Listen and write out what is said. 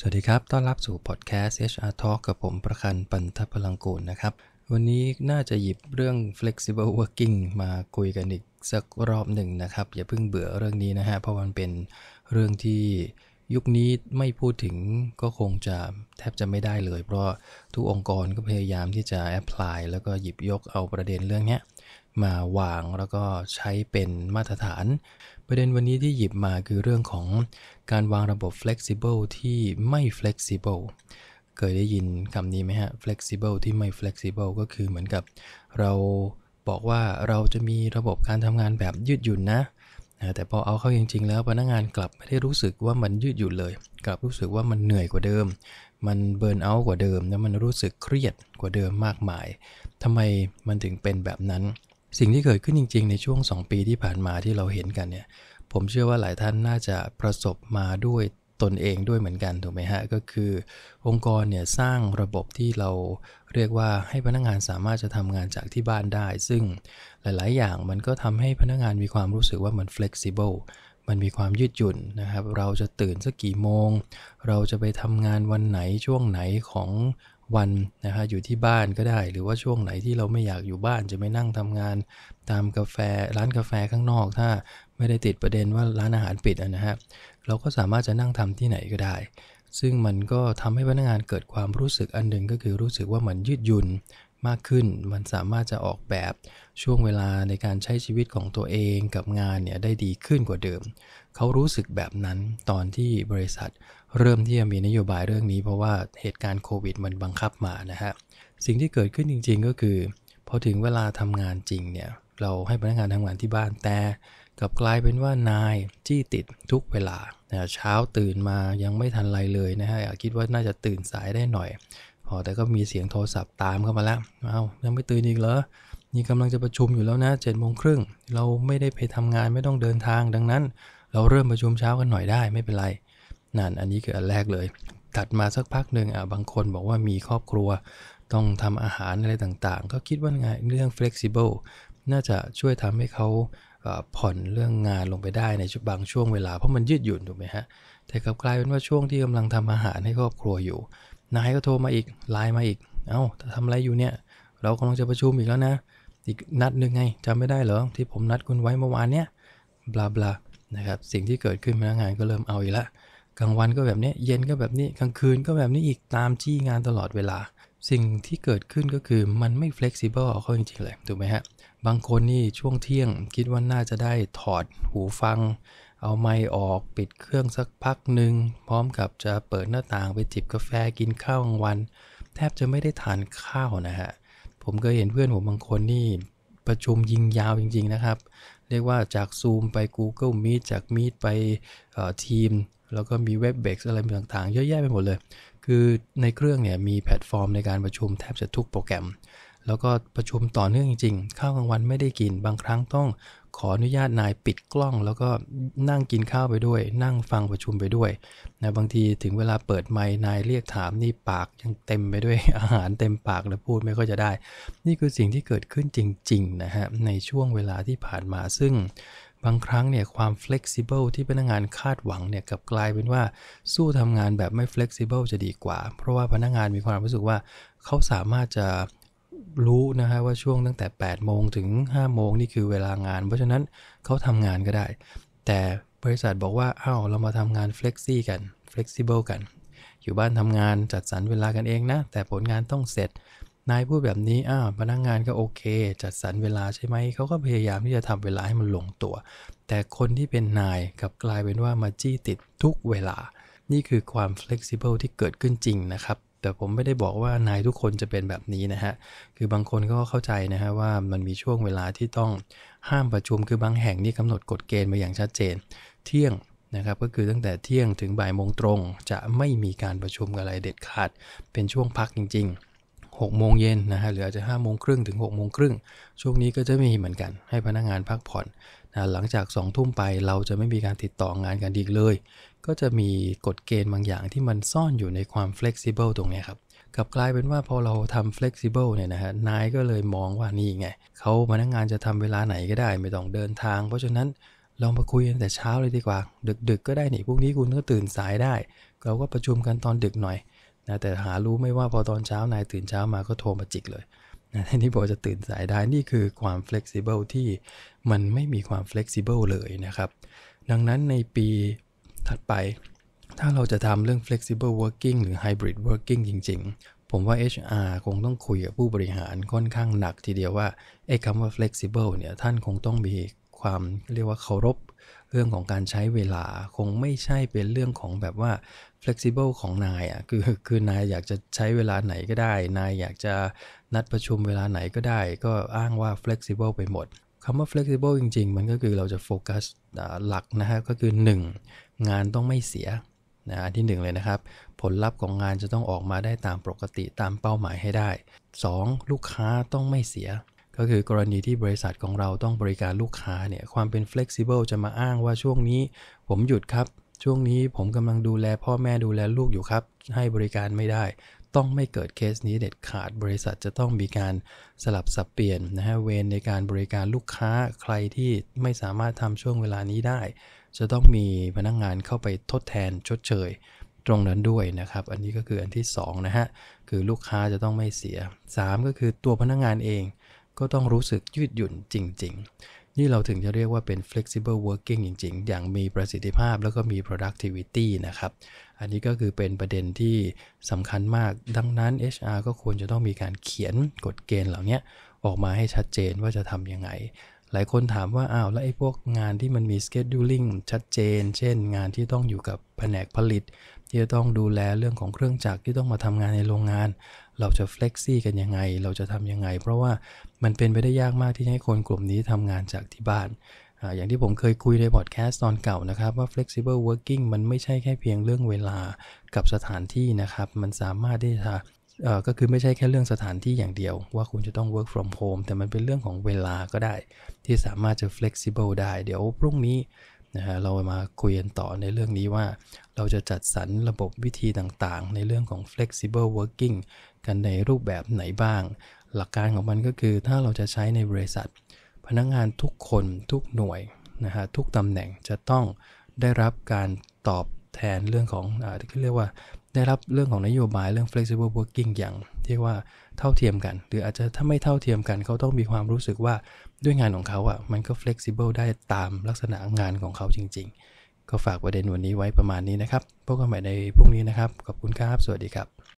สวัสดีครับ ต้อนรับสู่พอดแคสต์ HR Talk กับผมประคันปันทพลังกูลนะครับ วันนี้น่าจะหยิบเรื่อง flexible working มาคุยกันอีกสักรอบหนึ่งนะครับ อย่าเพิ่งเบื่อเรื่องนี้นะฮะ เพราะมันเป็นเรื่องที่ยุคนี้ไม่พูดถึงก็คงจะแทบจะไม่ได้เลย เพราะทุกองค์กรก็พยายามที่จะแอพพลายแล้วก็หยิบยกเอาประเด็นเรื่องนี้มาวางแล้วก็ใช้เป็นมาตรฐาน ประเด็นวันนี้ที่หยิบมาคือเรื่องของการวางระบบ flexible ที่ไม่ flexible เคยได้ยินคำนี้ไหมฮะ flexible ที่ไม่ flexible ก็คือเหมือนกับ เราบอกว่าเราจะมีระบบการทำงานแบบยืดหยุ่นนะ แต่พอเอาเข้าจริง ๆแล้วพนักงานกลับไม่ได้รู้สึกว่ามันยืดหยุ่นเลย กลับรู้สึกว่ามันเหนื่อยกว่าเดิม มันเบิร์นเอาท์กว่าเดิม แล้วมันรู้สึกเครียดกว่าเดิมมากมาย ทำไมมันถึงเป็นแบบนั้นสิ่งที่เกิดขึ้นจริงๆ ในช่วง 2 ปีที่ผ่านมาที่เราเห็นกันเนี่ย ผมเชื่อว่าหลายท่านน่าจะประสบมาด้วยตนเองด้วยเหมือนกันถูกไหมฮะ ก็คือ องค์กรเนี่ยสร้างระบบที่เราเรียกว่าให้พนักงงานสามารถจะทำงานจากที่บ้านได้ ซึ่งหลายๆอย่างมันก็ทำให้พนักงงานมีความรู้สึกว่ามัน flexible มันมีความยืดหยุ่นนะครับ เราจะตื่นสักกี่โมง เราจะไปทำงานวันไหนช่วงไหนของวันนะฮะอยู่ที่บ้านก็ได้หรือว่าช่วงไหนที่เราไม่อยากอยู่บ้านจะไม่นั่งทำงาน ตามกาแฟร้านกาแฟข้างนอกถ้าไม่ได้ติดประเด็นว่าร้านอาหารปิดนะฮะเราก็สามารถจะนั่งทำที่ไหนก็ได้ ซึ่งมันก็ทำให้พนักงานเกิดความรู้สึกอันหนึ่งก็คือรู้สึกว่ามันยืดหยุ่นมากขึ้นมันสามารถจะออกแบบช่วงเวลาในการใช้ชีวิตของตัวเองกับงานเนี่ย ได้ดีขึ้นกว่าเดิม เขารู้สึกแบบนั้นตอนที่บริษัทเริ่มที่จะมีนโยบายเรื่องนี้ เพราะว่าเหตุการณ์โควิด มันบังคับมานะฮะสิ่งที่เกิดขึ้นจริงๆก็คือพอถึงเวลาทำงานจริงเนี่ยเราให้พนักงานทำงานที่บ้านแต่กับกลายเป็นว่านายจี้ติดทุกเวลาเช้าตื่นมายังไม่ทันไรเลยนะฮะคิดว่าน่าจะตื่นสายได้หน่อยพอแต่ก็มีเสียงโทรศัพท์ตามเข้ามาแล้ว เอา้ายังไม่ตื่นอีกเหรอนี่กำลังจะประชุมอยู่แล้วนะเจ็ดโมงครึ่งเราไม่ได้ไปทำงานไม่ต้องเดินทางดังนั้นเราเริ่มประชุมเช้ากันหน่อยได้ไม่เป็นไร นั่นอันนี้คืออันแรกเลย ถัดมาสักพักหนึ่งอ่ะบางคนบอกว่ามีครอบครัว ต้องทำอาหารอะไรต่างๆ ก็คิดว่างาเรื่อง flexible น่าจะช่วยทำให้เขาผ่อนเรื่องงานลงไปได้ในบางช่วงเวลา เพราะมันยืดหยุ่นถูกไหมฮะ แต่กลับกลายเป็นว่าช่วงที่กำลังทำอาหารให้ครอบครัวอยู่นายก็โทรมาอีกไลน์มาอีก เอา้าทำอะไรอยู่เนี่ย เรากำลังจะประชุมอีกแล้วนะ อีกนัดหนึ่งไงจำไม่ได้เหรอที่ผมนัดคุณไว้เมื่อวานเนี่ย บลาบลานะครับสิ่งที่เกิดขึ้นพนักงานก็เริ่มเอาอีกละกลางวันก็แบบนี้ เย็นก็แบบนี้ กลางคืนก็แบบนี้อีกตามจี้งานตลอดเวลา สิ่งที่เกิดขึ้นก็คือมันไม่ flexible เขาจริงๆเลยถูกไหมฮะบางคนนี่ช่วงเที่ยงคิดว่าน่าจะได้ถอดหูฟังเอาไม้ออกปิดเครื่องสักพักหนึ่งพร้อมกับจะเปิดหน้าต่างไปจิบกาแฟกินข้าวกลางวัน แทบจะไม่ได้ทานข้าวนะฮะผมเคยเห็นเพื่อนผมบางคนนี่ ประชุมยิงยาวจริงๆนะครับ เรียกว่าจาก Zoom ไป Google Meet จาก Meet ไปทีมแล้วก็มี Webex อะไรต่างๆเยอะแยะไปหมดเลย คือในเครื่องเนี่ยมีแพลตฟอร์มในการประชุมแทบจะทุกโปรแกรม แล้วก็ประชุมต่อเนื่องจริงๆ ข้าวกลางวันไม่ได้กินบางครั้งต้องขออนุญาตนายปิดกล้องแล้วก็นั่งกินข้าวไปด้วยนั่งฟังประชุมไปด้วยนะบางทีถึงเวลาเปิดไมค์นายเรียกถามนี่ปากยังเต็มไปด้วย อาหารเต็มปากแล้วพูดไม่ค่อยจะได้ นี่คือสิ่งที่เกิดขึ้นจริง ๆ นะฮะในช่วงเวลาที่ผ่านมาซึ่ง บางครั้งเนี่ยความ flexible ที่พนักงานคาดหวังเนี่ยกับกลายเป็นว่า สู้ทำงานแบบไม่ flexible จะดีกว่า เพราะว่าพนักงานมีความรู้สึกว่าเขาสามารถจะรู้นะฮะว่าช่วงตั้งแต่ 8 โมงถึง 5 โมงนี่คือเวลางาน เพราะฉะนั้นเขาทำงานก็ได้ แต่บริษัทบอกว่าอ้าวเรามาทำงานฟล็กซี่กันฟล็กซิเบิลกัน อยู่บ้านทำงานจัดสรรเวลากันเองนะ แต่ผลงานต้องเสร็จ นายพูดแบบนี้ อ้าวพนักงงานก็โอเค จัดสรรเวลาใช่ไหม เขาก็พยายามที่จะทำเวลาให้มันลงตัว แต่คนที่เป็นนายกับกลายเป็นว่ามาจี้ติดทุกเวลา นี่คือความฟล็กซิเบิลที่เกิดขึ้นจริงนะครับแต่ผมไม่ได้บอกว่านายทุกคนจะเป็นแบบนี้นะฮะ คือบางคนก็เข้าใจนะฮะว่ามันมีช่วงเวลาที่ต้องห้ามประชุม คือบางแห่ง นี่กำหนดกฎเกณฑ์มาอย่างชัดเจน เที่ยงนะครับก็คือตั้งแต่เที่ยงถึงบ่ายโมงตรงจะไม่มีการประชุมอะไรเด็ดขาด เป็นช่วงพักจริง ๆ6โมงเย็นนะฮะหรืออาจจะ5โมงครึ่งถึง6โมงครึ่งช่วงนี้ก็จะมีเหมือนกันให้พนักงานพักผ่อนนะหลังจาก2ทุ่มไปเราจะไม่มีการติดต่องานกันอีกเลยก็จะมีกฎเกณฑ์บางอย่างที่มันซ่อนอยู่ในความ flexible ตรงนี้ครับกับกลายเป็นว่าพอเราทำ flexible เนี่ยนะฮะ นายก็เลยมองว่านี่ไงเขาพนักงงานจะทำเวลาไหนก็ได้ไม่ต้องเดินทาง เพราะฉะนั้นลองมาคุยกันแต่เช้าเลยดีกว่า ดึก ๆกก็ได้นี่พวกนี้คุณก็ตื่นสายได้ เราก็ประชุมกันตอนดึกหน่อยนะ แต่หารู้ไม่ว่าพอตอนเช้านายตื่นเช้ามาก็โทรมาจิกเลยนะนี่บอกจะตื่นสายได้ นี่คือความ flexible ที่มันไม่มีความ flexible เลยนะครับ ดังนั้นในปีถัดไป ถ้าเราจะทำเรื่อง flexible working หรือ hybrid working จริง ๆ ผมว่า HR คงต้องคุยกับผู้บริหารค่อนข้างหนัก ทีเดียวว่าไอ้คำว่า flexible เนี่ยท่านคงต้องมีความเรียกว่าเคารพเรื่องของการใช้เวลา คงไม่ใช่เป็นเรื่องของแบบว่า flexible ของนายอะ่ะคือคือนายอยากจะใช้เวลาไหนก็ได้ นายอยากจะนัดประชุมเวลาไหนก็ได้ ก็อ้างว่า flexible ไปหมดคำว่า flexible จริงๆ มันก็คือเราจะโฟกัสหลักนะฮะก็คือ 1งานต้องไม่เสียนะที่ 1 เลยนะครับ ผลลัพธ์ของงานจะต้องออกมาได้ตามปกติตามเป้าหมายให้ได้ 2. ลูกค้าต้องไม่เสีย ก็คือกรณีที่บริษัทของเราต้องบริการลูกค้าเนี่ยความเป็น flexible จะมาอ้างว่าช่วงนี้ ผมหยุดครับ ช่วงนี้ผมกำลังดูแล พ่อแม่ดูแลลูกอยู่ครับให้บริการไม่ได้ ต้องไม่เกิดเคสนี้เด็ดขาด บริษัทจะต้องมีการสลับสับเปลี่ยนนะฮะเวรในการบริการลูกค้าใครที่ไม่สามารถทำช่วงเวลานี้ได้จะต้องมีพนักงงานเข้าไปทดแทนชดเชยตรงนั้นด้วยนะครับ อันนี้ก็คืออันที่ 2 นะฮะ คือลูกค้าจะต้องไม่เสีย 3 ก็คือตัวพนักงงานเอง ก็ต้องรู้สึกยืดหยุ่นจริง ๆ นี่เราถึงจะเรียกว่าเป็น flexible working จริง ๆ อย่างมีประสิทธิภาพแล้วก็มี productivity นะครับ อันนี้ก็คือเป็นประเด็นที่สำคัญมากดังนั้น HR ก็ควรจะต้องมีการเขียนกฎเกณฑ์เหล่านี้ออกมาให้ชัดเจนว่าจะทำยังไงหลายคนถามว่าอ้าวแล้วไอ้พวกงานที่มันมี scheduling ชัดเจน เช่นงานที่ต้องอยู่กับแผนกผลิต ที่จะต้องดูแลเรื่องของเครื่องจักรที่ต้องมาทำงานในโรงงาน เราจะ flexi กันยังไงเราจะทำยังไง เพราะว่ามันเป็นไปได้ยากมากที่ให้คนกลุ่มนี้ทำงานจากที่บ้านอย่างที่ผมเคยคุยในพอดแคสต์ตอนเก่านะครับว่า flexible working มันไม่ใช่แค่เพียงเรื่องเวลากับสถานที่นะครับ มันสามารถที่จะก็คือไม่ใช่แค่เรื่องสถานที่อย่างเดียว ว่าคุณจะต้อง work from home แต่มันเป็นเรื่องของเวลาก็ได้ ที่สามารถจะ flexible ได้ เดี๋ยวพรุ่งนี้นะฮะเรามาคุยกันต่อในเรื่องนี้ว่า เราจะจัดสรรระบบวิธีต่างๆ ในเรื่องของ flexible working กันในรูปแบบไหนบ้าง หลักการของมันก็คือถ้าเราจะใช้ในบริษัท พนักงงานทุกคนทุกหน่วยนะฮะทุกตำแหน่งจะต้องได้รับการตอบแทนเรื่องของอที่เรียกว่าได้รับเรื่องของนโยบายเรื่อง flexible working อย่างเรียกว่าเท่าเทียมกัน หรืออาจจะถ้าไม่เท่าเทียมกันเขาต้องมีความรู้สึกว่าด้วยงานของเขาอะ่ะมันก็ flexible ได้ตามลักษณะงานของเขาจริง ๆ ก็ฝากประเด็นวันนี้ไว้ประมาณนี้นะครับพบกันใหม่ในพรุ่งนี้นะครับขอบคุณครับ สวัสดีครับ